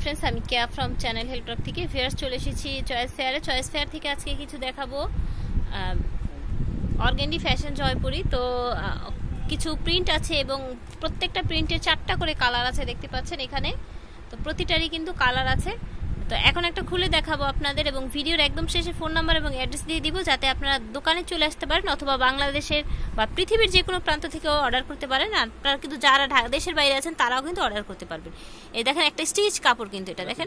hi friends আমি কেয়া from channel হেলটক থেকে fairs চলে এসেছি চয়েস ফেয়ারে চয়েস ফেয়ার থেকে আজকে কিছু দেখাবো অর্গেন্ডি ফ্যাশন জয়পুরি তো কিছু প্রিন্ট আছে এবং প্রত্যেকটা প্রিন্টে চারটা করে কালার আছে দেখতে পাচ্ছেন এখানে তো প্রতিটারই কিন্তু কালার আছে তো এখন একটা খুলে দেখাবো আপনাদের এবং ভিডিওর একদম শেষে ফোন নাম্বার এবং অ্যাড্রেস দিয়ে দিব যাতে আপনারা দোকানে চলে আসতে পারেন অথবা বাংলাদেশের বা পৃথিবীর যে কোনো প্রান্ত থেকেও অর্ডার করতে পারেন আপনারা কিন্তু যারা দেশের বাইরে আছেন তারাও কিন্তু অর্ডার করতে পারবেন এই দেখেন একটা স্টিচ কাপড় কিন্তু এটা দেখেন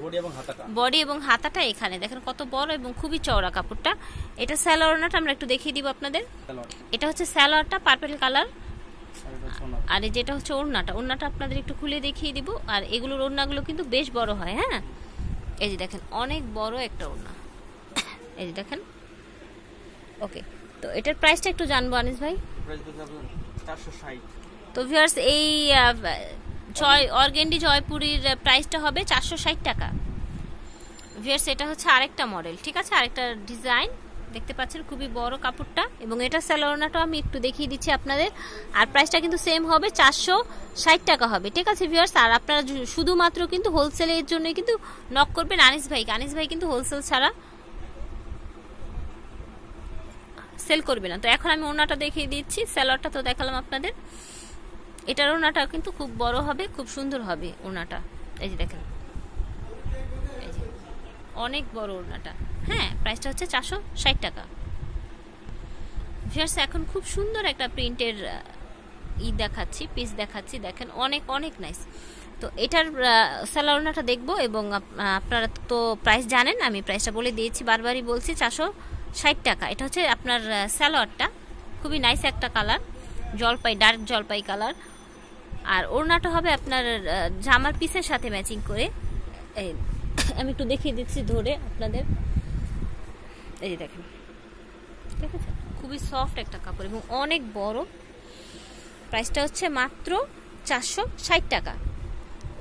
বডি এবং হাতাটা এখানে দেখেন কত বড় এবং খুবই চওড়া কাপড়টা এটা স্যালোয়ারটা আমরা একটু দেখিয়ে দিব আপনাদের এটা হচ্ছে স্যালোয়ারটা পার্পেল কালার আর যেটা হচ্ছে ওড়নাটা ওড়নাটা আপনাদের একটু খুলে দেখিয়ে দিব আর এগুলোর ওড়নাগুলো কিন্তু বেশ বড় হয় হ্যাঁ এই যে দেখেন অনেক বড় একটা ওড়না এই যে দেখেন ওকে তো এটার প্রাইসটা একটু জানবো আনিস ভাই তো ভিউয়ার্স এই জয় অর্গেন্ডি জয়পুরীর প্রাইসটা হবে চারশো ষাট টাকা ভিউয়ার্স এটা হচ্ছে আরেকটা মডেল ঠিক আছে আরেকটা ডিজাইন দেখতে পাচ্ছেন খুবই বড় কাপড়টা এবং এটা স্যালোনাটাও আমি একটু দেখিয়ে দিচ্ছি আপনাদের আর প্রাইসটা কিন্তু সেম হবে চারশো ষাট টাকা হবে ঠিক আছে ভিউয়ার্স আর আপনারা শুধুমাত্র কিন্তু হোলসেলের জন্য কিন্তু নক করবেন আনিস ভাইকে আনিস ভাই কিন্তু হোলসেল ছাড়া সেল করবে না তো এখন আমি ওনাটা দেখিয়ে দিচ্ছি স্যালোয়ারটা তো দেখালাম আপনাদের এটার ওনাটা কিন্তু খুব বড় হবে খুব সুন্দর হবে ওনাটা এই যে দেখেন অনেক বড় ওড়নাটা হ্যাঁ প্রাইসটা হচ্ছে চারশো ষাট টাকা ভিয়ার্স এখন খুব সুন্দর একটা প্রিন্টের ই দেখাচ্ছি পিস দেখাচ্ছি দেখেন অনেক অনেক নাইস তো এটার ওড়নাটা দেখব এবং আপনারা তো প্রাইস জানেন আমি প্রাইসটা বলে দিয়েছি বারবারই বলছি চারশো ষাট টাকা এটা হচ্ছে আপনার স্যালোয়ারটা খুবই নাইস একটা কালার জলপাই ডার্ক জলপাই কালার আর ওড়নাটা হবে আপনার জামার পিসের সাথে ম্যাচিং করে এই আমি একটু দেখিয়ে দিচ্ছি ধরে আপনাদের এই যে দেখেন ঠিক আছে খুবই সফট একটা কাপড় এবং অনেক বড় প্রাইসটা হচ্ছে মাত্র চারশো ষাট টাকা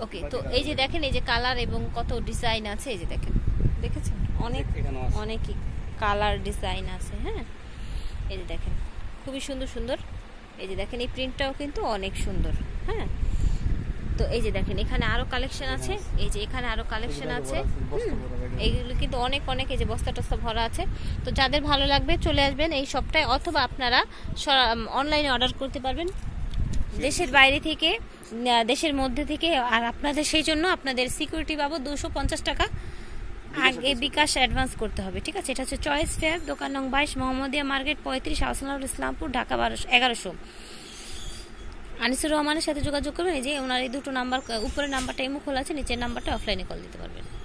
ওকে তো এই যে দেখেন এই যে কালার এবং কত ডিজাইন আছে এই যে দেখেন দেখেছেন অনেক অনেকই কালার ডিজাইন আছে হ্যাঁ এই যে দেখেন খুবই সুন্দর সুন্দর এই যে দেখেন এই প্রিন্টটাও কিন্তু অনেক সুন্দর হ্যাঁ তো এই যে দেখেন এখানে আরো কালেকশন আছে এই যে এখানে আরো কালেকশন আছে এইগুলো কিন্তু অনেক অনেক এই যে বস্তা টস্তা ভরা আছে তো যাদের ভালো লাগবে চলে আসবেন এই সবটাই অথবা আপনারা অনলাইনে অর্ডার করতে পারবেন দেশের বাইরে থেকে দেশের মধ্যে থেকে আর আপনাদের সেই জন্য আপনাদের সিকিউরিটি বাবদ দুশো পঞ্চাশ টাকা আগে বিকাশ অ্যাডভান্স করতে হবে ঠিক আছে এটা হচ্ছে চয়েস ফেয়ার দোকান নং বাইশ মোহাম্মদিয়া মার্কেট পঁয়ত্রিশ আসলাম ইসলামপুর ঢাকা বারোশো এগারোশো আনিসুর রহমানের সাথে যোগাযোগ করবেন যে ওনার এই দুটো নাম্বার উপরের নাম্বারটা এমু খোলা আছে নিচের নাম্বারটা অফলাইনে কল দিতে পারবেন